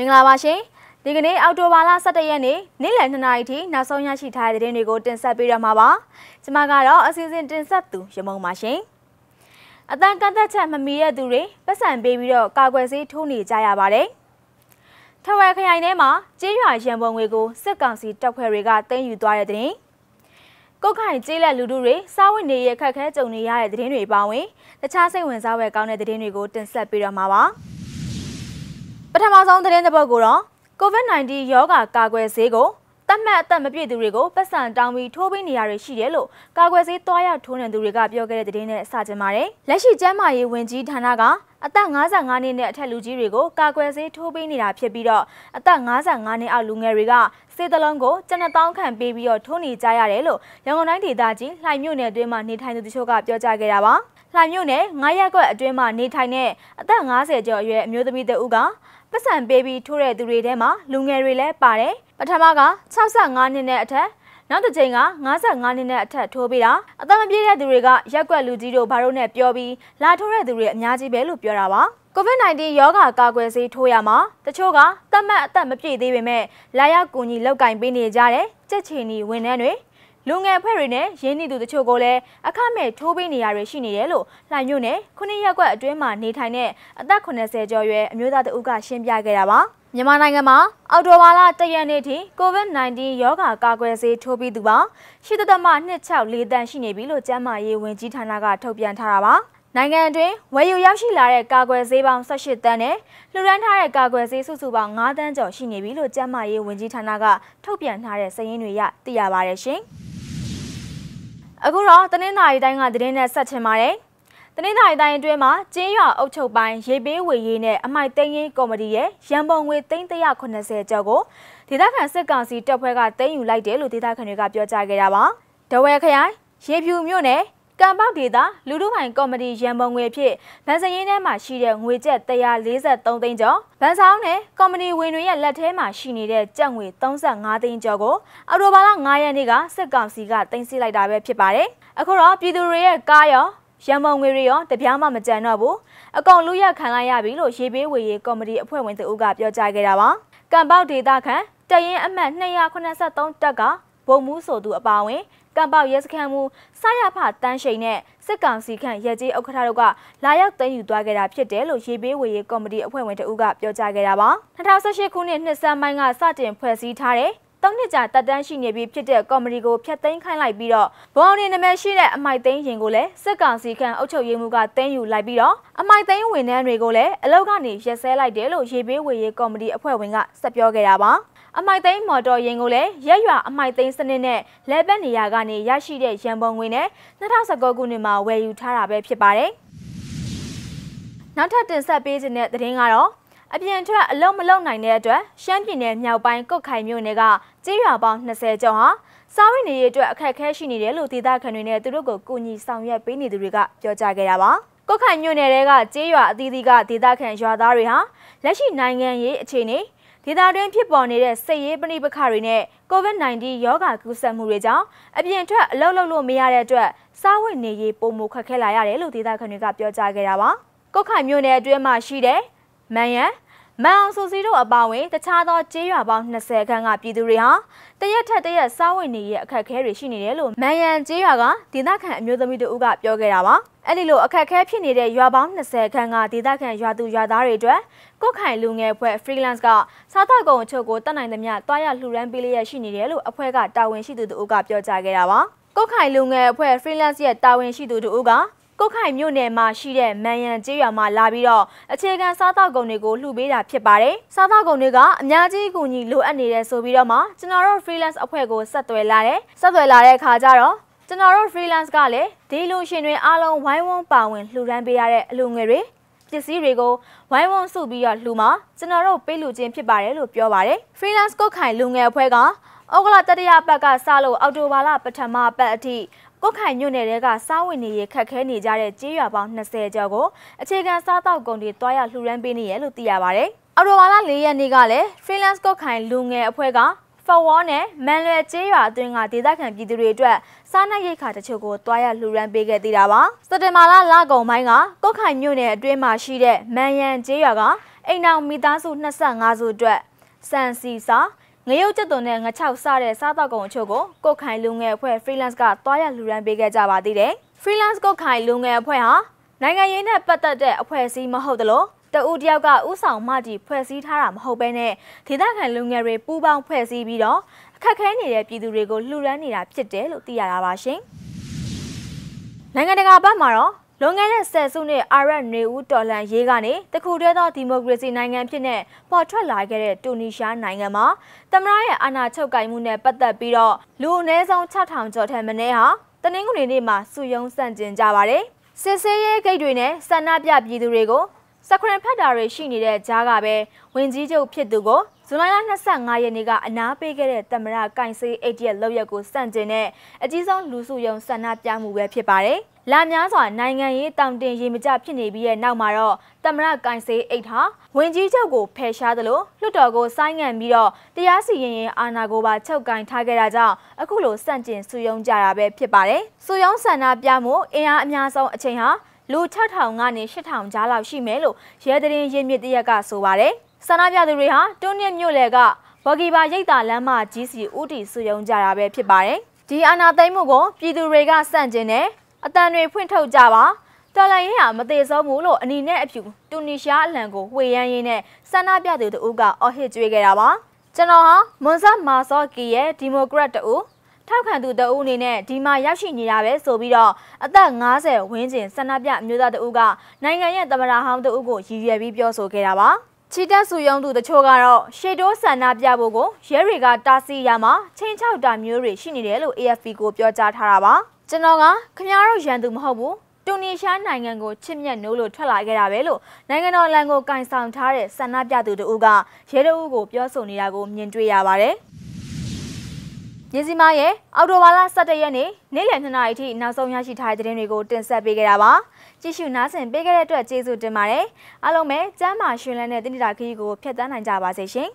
မင်္ဂလာပါရှင်ဒီကနေ့အောက်တိုဘာလ17ရက်နေ့နေ့လယ်2နာရီထိနောက်ဆုံးရရှိထားတဲ့သတင်းတွေကိုတင်ဆက်ပေးတော့မှာပါကျွန်မကတော့အစီအစဉ်တင်ဆက်သူရမုံပါရှင်အတန်ကန့်သက်ချက်မမီတဲ့သူတွေပတ်စံပေးပြီးတော့ကာကွယ်ဆေးထိုးနေကြရပါတယ်ထဝယ်ခရိုင်ထဲမှာကြေးရွာရန်ပုံငွေကိုစစ်ကောင်စီတပ်ဖွဲ့တွေကတင်းယူသွားတဲ့တဲ့ကုတ်ခိုင်ကြေးလက်လူတို့တွေစားဝတ်နေရခက်ခဲကြုံနေရတဲ့သတင်းတွေပါဝင်တခြားစိတ်ဝင်စားဖွယ်ကောင်းတဲ့သတင်းတွေကိုတင်ဆက်ပေးတော့မှာပါ။ထမဆုံးသတင်းတစ်ပုဒ်ကိုတော့ COVID-19 ရောဂါကာကွယ်ဆေးကိုတတ်မှတ်အသက်မပြည့်သူတွေကိုပတ်စံတောင်းပြီးထိုးပေးနေရတွေရှိတယ်လို့ကာကွယ်ဆေးသွားရထိုးနှံသူတွေကပြောခဲ့တဲ့သတင်းနဲ့စကြင်ပါတယ်။လက်ရှိကျန်းမာရေးဝန်ကြီးဌာနကအသက်55နှစ်နဲ့အထက်လူကြီးတွေကိုကာကွယ်ဆေးထိုးပေးနေတာဖြစ်ပြီးတော့အသက်55နှစ်အောက်လူငယ်တွေကစေတလုံးကိုကျန်တောင်းခံပေးပြီးတော့ထိုးနေကြရတယ်လို့ရန်ကုန်တိုင်းဒေသကြီးလှိုင်မြို့နယ်အတွင်းမှာနေထိုင်သူတချို့ကပြောကြားခဲ့တာပါ။လှိုင်မြို့နယ်9ရပ်ကွက်အတွင်းမှာနေထိုင်တဲ့အသက်50ကျော်အရွယ်အမျိုးသမီးတဦးကပတ်စံပေးပြီးထိုးတဲ့သူတွေထဲမှာလူငယ်တွေလည်းပါတယ်ပထမက65နှစ်နဲ့အထက်နောက်တစ်ချိန်က55နှစ်နဲ့အထက်ထိုးပြီးတာအသက်မပြည့်တဲ့သူတွေကရက်ွက်လူကြီးတို့ဘာလို့နဲ့ပြောပြီးလာထိုးတဲ့သူတွေအများကြီးပဲလို့ပြောတာပါကိုဗစ် -19 ရောဂါကာကွယ်ဆေးထိုးရမှာတချို့ကတတ်မှတ်အသက်မပြည့်သေးပေမဲ့လာရောက်ကူညီလောက်ကင်ပေးနေကြတဲ့ကြက်ချီနီဝန်ထမ်းတွေလူငယ်ဖွဲ့တွေနဲ့ရင်းနှီးသူတချို့ကိုလည်းအခမဲ့ထိုးပေးနေရတွေရှိနေတယ်လို့လှိုင်မြို့နယ်ခုနှစ်ရက်ကွက်အတွင်းမှာနေထိုင်တဲ့အသက်80ကျော်ရွယ်အမျိုးသားတဦးကရှင်းပြခဲ့တာပါမြန်မာနိုင်ငံမှာအော်တိုဘာလတရက်နေ့ထိ COVID-19 ရောဂါကာကွယ်ဆေးထိုးပြီးသူပေါင်း8.264တန်းရှိနေပြီလို့ကျန်းမာရေးဝန်ကြီးဌာနကထုတ်ပြန်ထားတာပါနိုင်ငံအတွင်းဝယ်ယူရောက်ရှိလာတဲ့ကာကွယ်ဆေးပေါင်း18တန်းနဲ့လှူဒန်းထားတဲ့ကာကွယ်ဆေးစုစုပေါင်း9တန်းကျော် ရှိနေပြီလို့ကျန်းမာရေးဝန်ကြီးဌာနကထုတ်ပြန်ထားတဲ့စာရင်းတွေရသိရပါတယ်ရှင်။အခုတော့တနင်္လာရီတိုင်းကသတင်းနဲ့ဆက်ချင်ပါတယ်။တနင်္လာရီတိုင်းအတွင်းမှာကျင်းရွာအုပ်ချုပ်ပိုင်းရေပေးဝေရေးနဲ့အမိုက်သိမ်းရေးကော်မတီရဲ့ရန်ပုံငွေ380ကျော်ကိုဒေသခံစစ်ကောင်စီတပ်ဖွဲ့ကသိမ်းယူလိုက်တယ်လို့ဒေသခံတွေကပြောကြားခဲ့တာပါ။ဒဝဲခရိုင်ရေဖြူမြို့နယ်ကံပေါက်ဒေတာလူလူပိုင်ကော်မတီရန်ပုံငွေဖြင့်ဗန်စရင်းထဲမှာရှိတဲ့ငွေကျပ်143သိန်းကျော်ဗန်ဆောင်နဲ့ကော်မတီဝင်တွေရဲ့လက်ထဲမှာရှိနေတဲ့ကျပ်ငွေ35သိန်းကျော်ကိုအော်တိုဘာလ9ရက်နေ့ကစစ်ကောင်စီကတင်စီလိုက်တာပဲဖြစ်ပါတယ်အခုတော့ပြည်သူတွေရဲ့ကားရောရန်မုံငွေတွေရောတပြားမှမကြံတော့ဘူးအကုန်လူရခံလိုက်ရပြီလို့ရေပေးဝေရေးကော်မတီအဖွဲ့ဝင်သူကပြောကြားခဲ့တာပါကံပေါက်ဒေတာခန့်တရင်အမှတ်283တက်ကဗုံမှုဆိုသူအပါအဝင်ကံပေါက်ရဲစခန်းမှုစရဖတန်းရှိန်နဲ့စစ်ကောင်စီခန့်ရဲကြီးဥက္ကဋ္ဌတို့ကလာရောက်တည်ယူသွားခဲ့တာဖြစ်တယ်လို့ရေပေးဝေရေးကော်မတီအဖွဲ့ဝင်တဦးကပြောကြားခဲ့တာပါ2018ခုနှစ်နှစ်ဆန်းပိုင်းကစတင်ဖွဲ့စည်းထားတဲ့တောင်းနှစ်ကြာတက်တန်းရှိနေပြီဖြစ်တဲ့ကော်မတီကိုဖျက်သိမ်းခိုင်းလိုက်ပြီးတော့ဘောင်နေနာမည်ရှိတဲ့အမိုက်သိန်းရင်ကိုလည်းစစ်ကောင်စီခန့်အုပ်ချုပ်ရေးမှူးကတင်းယူလိုက်ပြီးတော့အမိုက်သိန်းဝန်ထမ်းတွေကိုလည်းအလောက်ကနေရက်စဲလိုက်တယ်လို့ရေပေးဝေရေးကော်မတီအဖွဲ့ဝင်ကဆက်ပြောခဲ့တာပါအမိုက်သိန်းမော်တော်ယာဉ်ကိုလည်းရက်ရွာအမိုက်သိန်းစနစ်နဲ့လဲပတ်နေရကနေရရှိတဲ့ရန်ပုံငွေနဲ့2019ခုနှစ်မှာဝယ်ယူထားတာပဲဖြစ်ပါတယ်။နောက်ထပ်တင်ဆက်ပေးခြင်းတဲ့သတင်းကတော့အပြင်ထွက်အလုံးမလုံးနိုင်တဲ့အတွက်ရှမ်းပြည်နယ်မြောက်ပိုင်းကုတ်ခိုင်မြို့နယ်ကကြေးရွာပေါင်း20ကျော်ဟာစားဝတ်နေရေးအတွက်အခက်အခဲရှိနေတယ်လို့ဒေသခံတွေနဲ့သူတို့ကိုကူညီဆောင်ရွက်ပေးနေသူတွေကပြောကြားခဲ့တာပါ။ကုတ်ခိုင်မြို့နယ်ကကြေးရွာအသီးသီးကဒေသခံရွာသားတွေဟာလက်ရှိနိုင်ငံရေးအခြေအနေဒေသတွင်းဖြစ်ပေါ်နေတဲ့စစ်ရေးပဋိပက္ခတွေနဲ့ COVID-19 ရောဂါကူးစက်မှုတွေကြောင့်အပြင်ထွက်အလုပ်လုပ်လို့မရတဲ့အတွက်စားဝတ်နေရေးပုံမှုခက်ခဲလာရတယ်လို့ဒေသခံတွေကပြောကြားခဲ့တာပါ။ကုတ်ခိုင်မြို့နယ်အတွင်းမှာရှိတဲ့မန်ရန်မန်အောင်စုစီတို့အပါအဝင်တခြားသောကျေးရွာပေါင်း20ခန်းကပြည်သူတွေဟာတရက်ထက်တရက်စားဝတ်နေရအခက်အခဲတွေရှိနေတယ်လို့မန်ရန်ကျေးရွာကဒေသခံအမျိုးသမီးတို့ကပြောခဲ့တာပါအဲ့ဒီလိုအခက်အခဲဖြစ်နေတဲ့ရွာပေါင်း20ခန်းကဒေသခံရွာသူရွာသားတွေအတွက်ကုတ်ခိုင်လူငယ်အဖွဲ့ freelance ကစားသောက်ကုန်အချို့ကိုတတ်နိုင်သမျှတွားရလှူဒန်းပေးလျက်ရှိနေတယ်လို့အဖွဲ့ကတာဝန်ရှိသူတို့ကပြောကြားခဲ့တာပါကုတ်ခိုင်လူငယ်အဖွဲ့ freelance ရဲ့တာဝန်ရှိသူတို့ကကုတ်ခိုင်မြို့နယ်မှာရှိတဲ့မန်ရန်ကျေးရွာမှာလာပြီးတော့အခြေခံစားသောက်ကုန်တွေကိုလှူပေးတာဖြစ်ပါတယ်။စားသောက်ကုန်တွေကအများကြီးအကူအညီလိုအပ်နေတယ်ဆိုပြီးတော့မှကျွန်တော်တို့ freelance အဖွဲ့ကိုဆက်သွယ်လာတယ်။ဆက်သွယ်လာတဲ့အခါကျတော့ကျွန်တော်တို့ freelance ကလည်းဒီလိုရှင်တွေအားလုံးဝိုင်းဝန်းပါဝင်လှူဒန်းပေးရတဲ့အလူငွေတွေပစ္စည်းတွေကိုဝိုင်းဝန်းစုပြီးတော့လှူမှာကျွန်တော်တို့ပေးလှူခြင်းဖြစ်ပါတယ်လို့ပြောပါတယ်။ freelance ကုတ်ခိုင်လူငယ်အဖွဲ့ကဩဂလတတိယပတ်ကစလို့အော်တိုဘာလပထမပတ်အထိကုတ်ခိုင်မြို့နယ်တဲကစားဝင်နေရခက်ခဲနေကြတဲ့ကြေးရွာပေါင်း20ကျော်ကိုအခြေခံစားတောက်ကုန်တွေတွားရလှူဒန်းပေးနေရလို့သိရပါဗျ။အော်တိုဘာလ၄ရက်နေ့ကလည်း freelance ကုတ်ခိုင်လူငယ်အဖွဲ့ကဖဝေါ်နဲ့မန်လွယ်ကျေးရွာအတွင်းကဒေသခံပြည်သူတွေအတွက်စားနပ်ရိက္ခာတချို့ကိုတွားရလှူဒန်းပေးခဲ့သေးတာပါစတေမာလာလကုံပိုင်းကကုတ်ခိုင်မြို့နယ်အတွင်းမှာရှိတဲ့မန်ရန်ကျေးရွာကအိမ်တော်မိသားစု25စုအတွက်စံစီစာငရုတ်ကျက်သွန်နဲ့ငချောက်စတဲ့စားတောက်ကုန်အချို့ကိုကုတ်ခိုင်လူငယ်အဖွဲ့ freelance ကသွားရလှူဒန်းပေးခဲ့ကြပါသေးတယ်။ freelance ကုတ်ခိုင်လူငယ်အဖွဲ့ဟာနိုင်ငံရေးနဲ့ပတ်သက်တဲ့အဖွဲ့အစည်းမဟုတ်သလိုတဦးတယောက်ကဥဆောင်မတီဖွဲ့စည်းထားတာမဟုတ်ဘဲနဲ့ဒေသခံလူငယ်တွေပူးပေါင်းဖွဲ့စည်းပြီးတော့အခက်ခဲနေတဲ့ပြည်သူတွေကိုလှူဒန်းနေတာဖြစ်တယ်လို့သိရတာပါရှင်။နိုင်ငံတကာဘက်မှာတော့လွန်ခဲ့တဲ့ဆယ်စုနှစ်အာရပ်နေဦးတော်လှန်ရေးကနေတခုတည်းသောဒီမိုကရေစီနိုင်ငံဖြစ်တဲ့ပေါ်ထွက်လာခဲ့တဲ့တူနီရှားနိုင်ငံမှာသမရရဲ့အာဏာချုပ်ကိုင်မှုနဲ့ပတ်သက်ပြီးတော့လူအနည်းဆုံး6000ကျော်ထက်မနည်းဟာတနင်္ဂနွေနေ့မှာစုယုံဆန့်ကျင်ကြပါတယ်။စစ်ဆေးရေးဂိတ်တွေနဲ့ဆန္ဒပြပြည်သူတွေကိုစခရင်ဖက်တာတွေရှိနေတဲ့ကြားကပဲဝင်ကြီးချုပ်ဖြစ်သူကိုဇူလိုင်လ25ရက်နေ့ကအနားပေးခဲ့တဲ့သမရကင်စေး8ရက်လောက်ရက်ကိုစန့်ကျင်တဲ့အကြီးဆုံးလူစုယုံဆန္ဒပြမှုပဲဖြစ်ပါတယ်။လာများစွာနိုင်ငံရေးတောင်တင်ရေမကျဖြစ်နေပြီးတဲ့နောက်မှာတော့သမရကင်စေး8ဟာဝင်ကြီးချုပ်ကိုဖယ်ရှားသလိုလွှတ်တော်ကိုဆိုင်းငံ့ပြီးတော့တရားစီရင်ရေးအာဏာကိုပါချုပ်ကင်ထားခဲ့တာကြောင့်အခုလိုစန့်ကျင်စုယုံကြတာပဲဖြစ်ပါတယ်။စုယုံဆန္ဒပြမှုအင်အားအများဆုံးအချိန်ဟာလူ6000ကနေ8000ကြားလောက်ရှိမယ်လို့ရဲတရင်ရင်းမြစ်တရက်ကဆိုပါတယ်။ဆန္ဒပြသူတွေဟာတွန်းနစ်မြို့လယ်ကဝဂီပါရိတ်တာလမ်းမကြီးစီဦးတီစုယုံကြတာပဲ ဖြစ်ပါတယ်။ဒီအာနာသိမ့်မှုကို ပြည်သူတွေကစန့်ကျင်တယ်။အတန်တွေဖွင့်ထုတ်ကြပါတော်လိုင်းရင်ဟာမသေးဆုံးဘူးလို့အနီနဲ့အဖြူတူနီရှားအလံကိုဝေရမ်းရင်းနဲ့ဆန္ဒပြသူတို့ကအော်ဟစ်ကြွေးခဲ့တာပါကျွန်တော်ဟာမွန်ဆာမာဆော့ကီရဲ့ဒီမိုကရက်တူထောက်ခံသူတအုပ်အနေနဲ့ဒီမှာရောက်ရှိနေတာပဲဆိုပြီးတော့အသက်50ဝန်းကျင်ဆန္ဒပြအမျိုးသားတအုပ်ကနိုင်ငံရဲ့သမ္မတဟောင်းတအုပ်ကိုရည်ရွယ်ပြီးပြောဆိုခဲ့တာပါချီတက်စုယုံသူတချို့ကတော့ရှေတိုးဆန္ဒပြဖို့ကိုရဲတွေကတားဆီးရမှာချိန်ချောက်တာမျိုးတွေရှိနေတယ်လို့ AFP ကိုပြောကြားထားတာပါကျွန်တော်ကခမရတော့ရန်သူမဟုတ်ဘူးတူနီရှားနိုင်ငံကိုချစ်မြတ်နိုးလို့ထွက်လာခဲ့တာပဲလို့နိုင်ငံတော်လန်ကိုကင်ဆောင်ထားတဲ့ဆန္ဒပြသူတို့ကရဲတို့ကိုပြောဆိုနေတာကိုမြင်တွေ့ရပါတယ်မြစီမားရဲ့အော်တိုဝါလာ17ရက်နေ့နေ့လယ်2နာရီထိနောက်ဆုံးရရှိထားတဲ့သတင်းတွေကိုတင်ဆက်ပေးခဲ့တာပါကြည့်ရှုနားဆင်ပေးခဲ့တဲ့အတွက်ကျေးဇူးတင်ပါတယ်အားလုံးပဲကျမ်းမာရှင်လန်းတဲ့တတိတာခရီးကိုဖျက်ဆီးနိုင်ကြပါစေရှင်